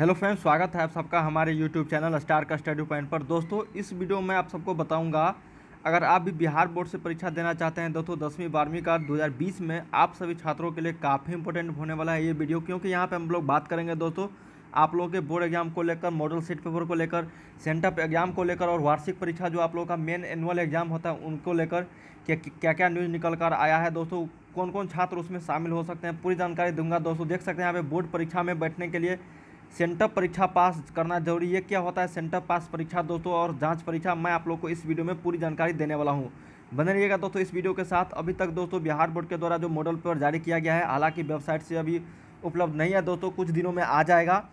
hello friends स्वागत है आप सबका हमारे यूट्यूब चैनल स्टार का स्टडी पॉइंट पर दोस्तों इस वीडियो में आप सबको बताऊंगा अगर आप भी बिहार बोर्ड से परीक्षा देना चाहते हैं दोस्तों दसवीं बारहवीं का 2020 में आप सभी छात्रों के लिए काफ़ी इंपॉर्टेंट होने वाला है ये वीडियो क्योंकि यहाँ पर हम लोग बात करेंगे दोस्तों आप लोगों के बोर्ड एग्जाम को लेकर मॉडल सेट पेपर को लेकर सेंटअप एग्जाम को लेकर और वार्षिक परीक्षा जो आप लोगों का मेन एनुअल एग्जाम होता है उनको लेकर क्या क्या क्या न्यूज़ निकल कर आया है दोस्तों कौन कौन छात्र उसमें शामिल हो सकते हैं पूरी जानकारी दूंगा दोस्तों देख सकते हैं यहाँ पे बोर्ड परीक्षा में बैठने के लिए सेंटअप परीक्षा पास करना जरूरी है क्या होता है सेंटअप पास परीक्षा दोस्तों और जांच परीक्षा मैं आप लोग को इस वीडियो में पूरी जानकारी देने वाला हूँ बने रहिएगा दोस्तों इस वीडियो के साथ अभी तक दोस्तों बिहार बोर्ड के द्वारा जो मॉडल पेपर जारी किया गया है हालांकि वेबसाइट से अभी उपलब्ध नहीं है दोस्तों कुछ दिनों में आ जाएगा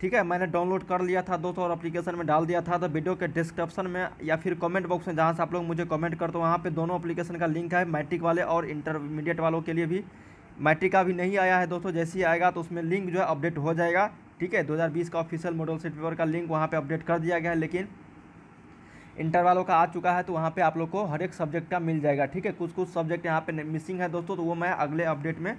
ठीक है मैंने डाउनलोड कर लिया था दोस्तों और एप्लीकेशन में डाल दिया था तो वीडियो के डिस्क्रिप्शन में या फिर कमेंट बॉक्स में जहाँ से आप लोग मुझे कमेंट करते हो वहाँ पे दोनों अप्लीकेशन का लिंक है मैट्रिक वाले और इंटरमीडिएट वालों के लिए भी मैट्रिक का भी नहीं आया है दोस्तों जैसे ही आएगा तो उसमें लिंक जो है अपडेट हो जाएगा ठीक है 2020 का ऑफिशियल मॉडल सेट पेपर का लिंक वहाँ पे अपडेट कर दिया गया है लेकिन इंटर वालों का आ चुका है तो वहाँ पे आप लोग को हर एक सब्जेक्ट का मिल जाएगा ठीक है कुछ कुछ सब्जेक्ट यहाँ पे मिसिंग है दोस्तों तो वो मैं अगले अपडेट में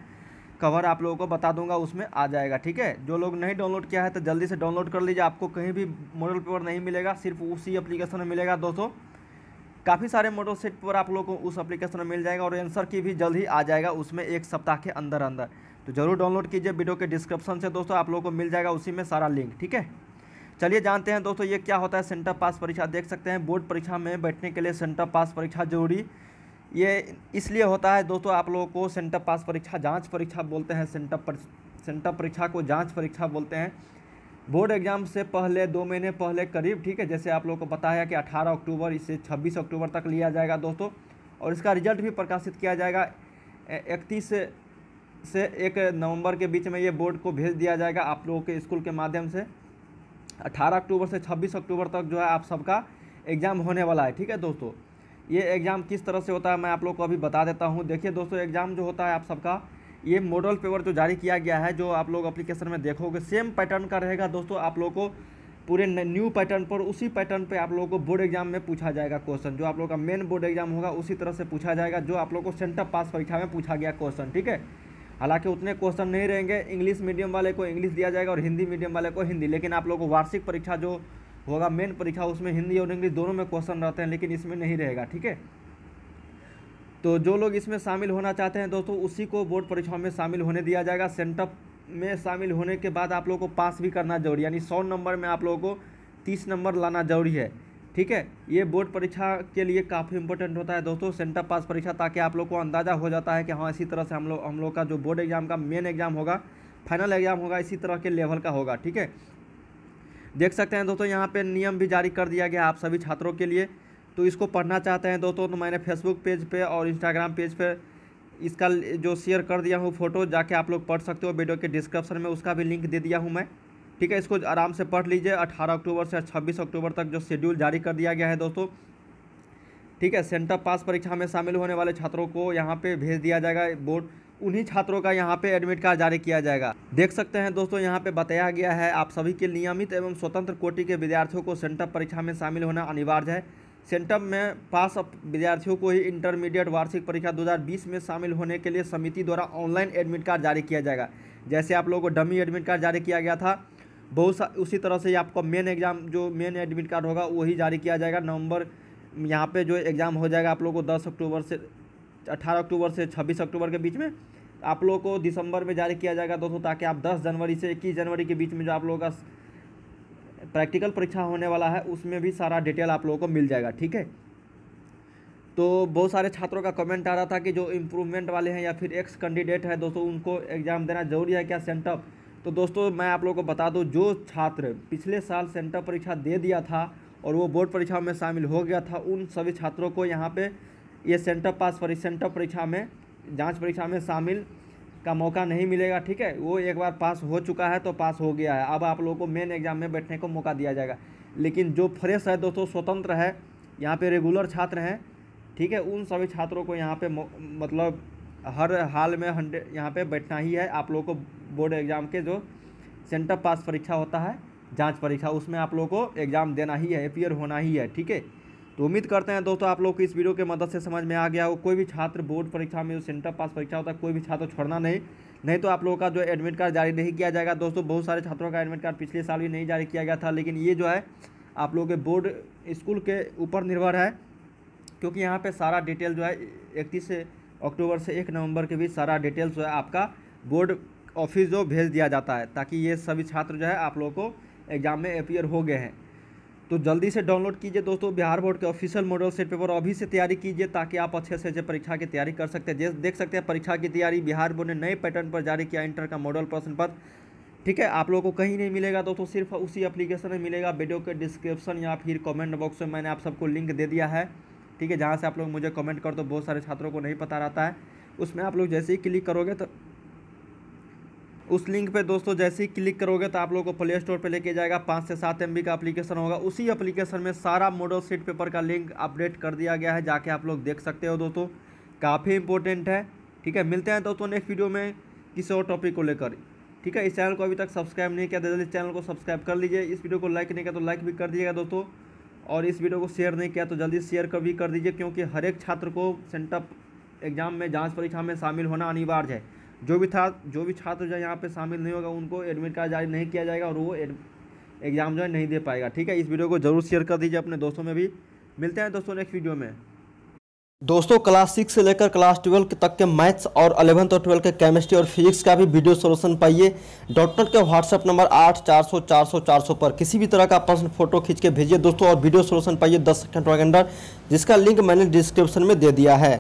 कवर आप लोगों को बता दूंगा उसमें आ जाएगा ठीक है जो लोग नहीं डाउनलोड किया है तो जल्दी से डाउनलोड कर लीजिए आपको कहीं भी मॉडल पेपर नहीं मिलेगा सिर्फ उसी एप्लीकेशन में मिलेगा दोस्तों काफ़ी सारे मॉडल सेट पर आप लोगों को उस एप्लीकेशन में मिल जाएगा और आंसर की भी जल्द ही आ जाएगा उसमें एक सप्ताह के अंदर अंदर तो ज़रूर डाउनलोड कीजिए वीडियो के डिस्क्रिप्शन से दोस्तों आप लोगों को मिल जाएगा उसी में सारा लिंक ठीक है चलिए जानते हैं दोस्तों ये क्या होता है सेंटर पास परीक्षा देख सकते हैं बोर्ड परीक्षा में बैठने के लिए सेंटर पास परीक्षा जरूरी ये इसलिए होता है दोस्तों आप लोगों को सेंटर पास परीक्षा जांच परीक्षा बोलते हैं सेंटर पर सेंटर परीक्षा को जांच परीक्षा बोलते हैं बोर्ड एग्ज़ाम से पहले दो महीने पहले करीब ठीक है जैसे आप लोगों को बताया कि 18 अक्टूबर इसे 26 अक्टूबर तक लिया जाएगा दोस्तों और इसका रिजल्ट भी प्रकाशित किया जाएगा इकतीस से एक नवंबर के बीच में ये बोर्ड को भेज दिया जाएगा आप लोगों के स्कूल के माध्यम से 18 अक्टूबर से 26 अक्टूबर तक जो है आप सबका एग्ज़ाम होने वाला है ठीक है दोस्तों ये एग्ज़ाम किस तरह से होता है मैं आप लोग को अभी बता देता हूँ देखिए दोस्तों एग्ज़ाम जो होता है आप सबका ये मॉडल पेपर जो जारी किया गया है जो आप लोग अप्लीकेशन में देखोगे सेम पैटर्न का रहेगा दोस्तों आप लोग को पूरे न्यू पैटर्न पर उसी पैटर्न पे आप लोगों को बोर्ड एग्जाम में पूछा जाएगा क्वेश्चन जो आप लोग का मेन बोर्ड एग्जाम होगा उसी तरह से पूछा जाएगा जो आप लोग को सेंटर पास परीक्षा में पूछा गया क्वेश्चन ठीक है हालांकि उतने क्वेश्चन नहीं रहेंगे इंग्लिश मीडियम वाले को इंग्लिश दिया जाएगा और हिंदी मीडियम वाले को हिंदी लेकिन आप लोगों को वार्षिक परीक्षा जो होगा मेन परीक्षा उसमें हिंदी और इंग्लिश दोनों में क्वेश्चन रहते हैं लेकिन इसमें नहीं रहेगा ठीक है तो जो लोग इसमें शामिल होना चाहते हैं दोस्तों उसी को बोर्ड परीक्षाओं में शामिल होने दिया जाएगा सेंटअप में शामिल होने के बाद आप लोगों को पास भी करना जरूरी यानी सौ नंबर में आप लोगों को तीस नंबर लाना जरूरी है ठीक है ये बोर्ड परीक्षा के लिए काफ़ी इंपॉर्टेंट होता है दोस्तों सेंटर पास परीक्षा ताकि आप लोग को अंदाज़ा हो जाता है कि हाँ इसी तरह से हम लोग हम लोग का जो बोर्ड एग्ज़ाम का मेन एग्ज़ाम होगा फाइनल एग्ज़ाम होगा इसी तरह के लेवल का होगा ठीक है देख सकते हैं दोस्तों यहाँ पर नियम भी जारी कर दिया गया आप सभी छात्रों के लिए तो इसको पढ़ना चाहते हैं दोस्तों तो मैंने फेसबुक पेज पे और इंस्टाग्राम पेज पे इसका जो शेयर कर दिया हूँ फोटो जाके आप लोग पढ़ सकते हो वीडियो के डिस्क्रिप्शन में उसका भी लिंक दे दिया हूँ मैं ठीक है इसको आराम से पढ़ लीजिए 18 अक्टूबर से 26 अक्टूबर तक जो शेड्यूल जारी कर दिया गया है दोस्तों ठीक है सेंटर पास परीक्षा में शामिल होने वाले छात्रों को यहाँ पे भेज दिया जाएगा बोर्ड उन्हीं छात्रों का यहाँ पे एडमिट कार्ड जारी किया जाएगा देख सकते हैं दोस्तों यहाँ पे बताया गया है आप सभी के नियमित एवं स्वतंत्र कोटि के विद्यार्थियों को सेंटर परीक्षा में शामिल होना अनिवार्य है सेंटर में पास विद्यार्थियों को ही इंटरमीडिएट वार्षिक परीक्षा 2020 में शामिल होने के लिए समिति द्वारा ऑनलाइन एडमिट कार्ड जारी किया जाएगा जैसे आप लोगों को डमी एडमिट कार्ड जारी किया गया था बहुत सा उसी तरह से आपका मेन एग्ज़ाम जो मेन एडमिट कार्ड होगा वही जारी किया जाएगा नवंबर यहाँ पे जो एग्ज़ाम हो जाएगा आप लोगों को दस अक्टूबर से 18 अक्टूबर से छब्बीस अक्टूबर के बीच में आप लोगों को दिसंबर में जारी किया जाएगा दोस्तों ताकि आप दस जनवरी से इक्कीस जनवरी के बीच में जो आप लोगों का प्रैक्टिकल परीक्षा होने वाला है उसमें भी सारा डिटेल आप लोगों को मिल जाएगा ठीक है तो बहुत सारे छात्रों का कमेंट आ रहा था कि जो इम्प्रूवमेंट वाले हैं या फिर एक्स कैंडिडेट है दोस्तों उनको एग्ज़ाम देना जरूरी है क्या सेंटअप तो दोस्तों मैं आप लोगों को बता दूँ जो छात्र पिछले साल सेंटर परीक्षा दे दिया था और वो बोर्ड परीक्षा में शामिल हो गया था उन सभी छात्रों को यहाँ पे ये सेंटर पास परीक्षा सेंटर परीक्षा में जांच परीक्षा में शामिल का मौका नहीं मिलेगा ठीक है वो एक बार पास हो चुका है तो पास हो गया है अब आप लोगों को मेन एग्जाम में बैठने को मौका दिया जाएगा लेकिन जो फ्रेश है दोस्तों स्वतंत्र है यहाँ पे रेगुलर छात्र हैं ठीक है उन सभी छात्रों को यहाँ पे मतलब हर हाल में हंड्रेड यहाँ पे बैठना ही है आप लोगों को बोर्ड एग्ज़ाम के जो सेंटर पास परीक्षा होता है जांच परीक्षा उसमें आप लोगों को एग्ज़ाम देना ही है अपियर होना ही है ठीक है तो उम्मीद करते हैं दोस्तों आप लोग को इस वीडियो के मदद से समझ में आ गया हो कोई भी छात्र बोर्ड परीक्षा में जो सेंटर पास परीक्षा होता है कोई भी छात्र छोड़ना नहीं नहीं तो आप लोगों का जो एडमिट कार्ड जारी नहीं किया जाएगा दोस्तों बहुत सारे छात्रों का एडमिट कार्ड पिछले साल भी नहीं जारी किया गया था लेकिन ये जो है आप लोगों के बोर्ड स्कूल के ऊपर निर्भर है क्योंकि यहाँ पर सारा डिटेल जो है इकतीस अक्टूबर से एक नवंबर के बीच सारा डिटेल्स जो है आपका बोर्ड ऑफिस जो भेज दिया जाता है ताकि ये सभी छात्र जो है आप लोगों को एग्ज़ाम में अपियर हो गए हैं तो जल्दी से डाउनलोड कीजिए दोस्तों बिहार बोर्ड के ऑफिशियल मॉडल सेट पेपर अभी से तैयारी कीजिए ताकि आप अच्छे से अच्छे परीक्षा की तैयारी कर सकते हैं देख सकते हैं परीक्षा की तैयारी बिहार बोर्ड ने नए पैटर्न पर जारी किया इंटर का मॉडल प्रश्न पत्र ठीक है आप लोगों को कहीं नहीं मिलेगा दोस्तों सिर्फ उसी एप्लीकेशन में मिलेगा वीडियो के डिस्क्रिप्शन या फिर कमेंट बॉक्स में मैंने आप सबको लिंक दे दिया है ठीक है जहाँ से आप लोग मुझे कमेंट कर दो तो बहुत सारे छात्रों को नहीं पता रहता है उसमें आप लोग जैसे ही क्लिक करोगे तो उस लिंक पे दोस्तों जैसे ही क्लिक करोगे तो आप लोगों को प्ले स्टोर पर लेके जाएगा पाँच से सात एम का अप्लीकेशन होगा उसी एप्लीकेशन में सारा मॉडल सीट पेपर का लिंक अपडेट कर दिया गया है जाके आप लोग देख सकते हो दोस्तों काफ़ी इंपॉर्टेंट है ठीक है मिलते हैं दोस्तों नेक्स्ट वीडियो में किसी और टॉपिक को लेकर ठीक है इस चैनल को अभी तक सब्सक्राइब नहीं किया तो जल्दी चैनल को सब्सक्राइब कर लीजिए इस वीडियो को लाइक नहीं किया तो लाइक भी कर दीजिएगा दोस्तों और इस वीडियो को शेयर नहीं किया तो जल्दी शेयर कभी भी कर दीजिए क्योंकि हर एक छात्र को सेंटअप एग्जाम में जांच परीक्षा में शामिल होना अनिवार्य है जो भी था जो भी छात्र जो यहाँ पर शामिल नहीं होगा उनको एडमिट कार्ड जारी नहीं किया जाएगा और वो एग्ज़ाम जो है नहीं दे पाएगा ठीक है इस वीडियो को जरूर शेयर कर दीजिए अपने दोस्तों में भी मिलते हैं दोस्तों नेक्स्ट वीडियो में दोस्तों क्लास सिक्स से लेकर क्लास ट्वेल्व तक के मैथ्स और अलेवंथ और ट्वेल्व के केमिस्ट्री और फिजिक्स का भी वीडियो सोल्यूशन पाइए डॉक्टर के व्हाट्सएप नंबर आठ चार सौ चार सौ चार सौ पर किसी भी तरह का प्रश्न फोटो खींच के भेजिए दोस्तों और वीडियो सोल्यूशन पाइए दस सेकंड के अंदर जिसका लिंक मैंने डिस्क्रिप्शन में दे दिया है